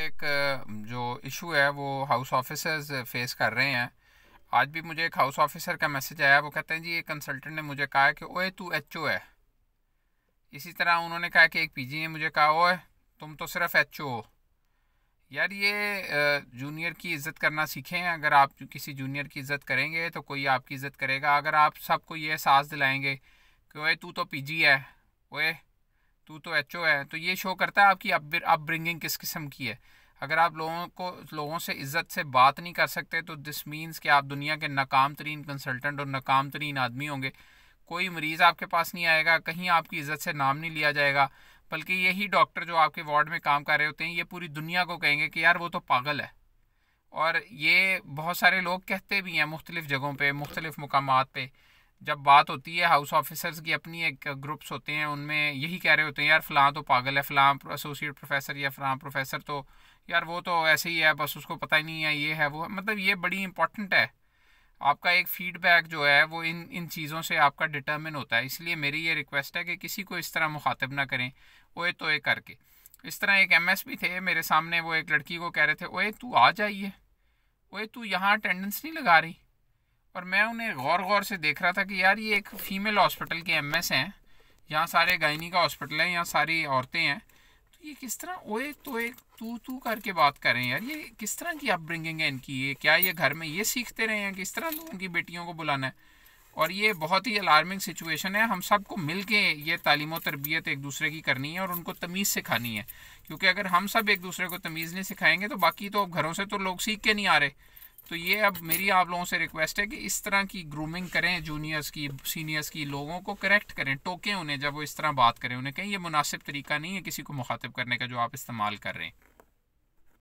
ایک جو ایشو ہے وہ ہاؤس آفیسرز فیس کر رہے ہیں آج بھی مجھے ایک ہاؤس آفیسر کا میسج آیا وہ کہتے ہیں جی ایک کنسلٹنٹ نے مجھے کہا کہ اوے تو ایچ او ہے اسی طرح انہوں نے کہا کہ ایک پی جی نے مجھے کہا اوے تم تو صرف ایچ او ہو یار یہ جونیئر کی عزت کرنا سیکھیں اگر آپ کسی جونیئر کی عزت کریں گے تو کوئی آپ کی عزت کرے گا اگر آپ سب کو یہ احساس دلائیں گے کہ اوے تو پی جی ہے اوے تو تو ایچ او ہے تو یہ شو کرتا ہے آپ کی اپ برنگنگ کس قسم کی ہے اگر آپ لوگوں کو لوگوں سے عزت سے بات نہیں کر سکتے تو دس مینس کہ آپ دنیا کے ناکام ترین کنسلٹنٹ اور ناکام ترین آدمی ہوں گے کوئی مریض آپ کے پاس نہیں آئے گا کہیں آپ کی عزت سے نام نہیں لیا جائے گا بلکہ یہی ڈاکٹر جو آپ کے وارڈ میں کام کر رہے ہوتے ہیں یہ پوری دنیا کو کہیں گے کہ یار وہ تو پاگل ہے اور یہ بہت سارے لوگ کہتے بھی ہیں مختلف جگہوں پہ مختلف مقامات پہ جب بات ہوتی ہے ہاؤس آفیسرز کی اپنی ایک گروپس ہوتے ہیں ان میں یہی کہہ رہے ہوتے ہیں یار فلاں تو پاگل ہے فلاں اسوسیٹ پروفیسر یا فلاں پروفیسر تو یار وہ تو ایسے ہی ہے بس اس کو پتہ ہی نہیں ہے یہ ہے وہ مطلب یہ بڑی امپورٹنٹ ہے آپ کا ایک فیڈ بیک جو ہے وہ ان ان چیزوں سے آپ کا ڈٹرمن ہوتا ہے اس لیے میری یہ ریکویسٹ ہے کہ کسی کو اس طرح مخاطب نہ کریں اوے تو یہ کر کے اس طرح ایک ایم ایس بھی تھے میرے سامنے وہ ایک لڑکی کو کہہ رہے تھے اوے تو آ جائیے اوے تو یہاں اٹینڈنس نہیں لگا رہی اور میں انہیں غور غور سے دیکھ رہا تھا کہ یار یہ ایک فیمیل ہاسپٹل کے ایم ایس ہیں یہاں سارے گائنی کا ہاسپٹل ہے یہاں ساری عورتیں ہیں تو یہ کس طرح اوئے تو ایک تو کر کے بات کریں یار یہ کس طرح کی اپ برنگنگ ہے ان کی یہ کیا یہ گھر میں یہ سیکھتے رہے ہیں کس طرح ان کی بیٹیوں کو بلانا ہے اور یہ بہت ہی الارمنگ سچویشن ہے ہم سب کو مل کے یہ تعلیم و تربیت ایک دوسرے کی کرنی ہے اور ان کو تمیز سکھانی ہے کیونکہ اگر ہم سب ایک دوسرے کو تمیز نہیں سکھائیں گے تو باقی تو گھروں سے تو لوگ سیکھ کے نہیں آ رہے تو یہ اب میری آپ لوگوں سے ریکویسٹ ہے کہ اس طرح کی گرومنگ کریں جونیئرس کی سینئرس کی لوگوں کو کریکٹ کریں ٹوکیں انہیں جب وہ اس طرح بات کریں انہیں کہیں یہ مناسب طریقہ نہیں ہے کسی کو مخاطب کرنے کا جو آپ استعمال کر رہے ہیں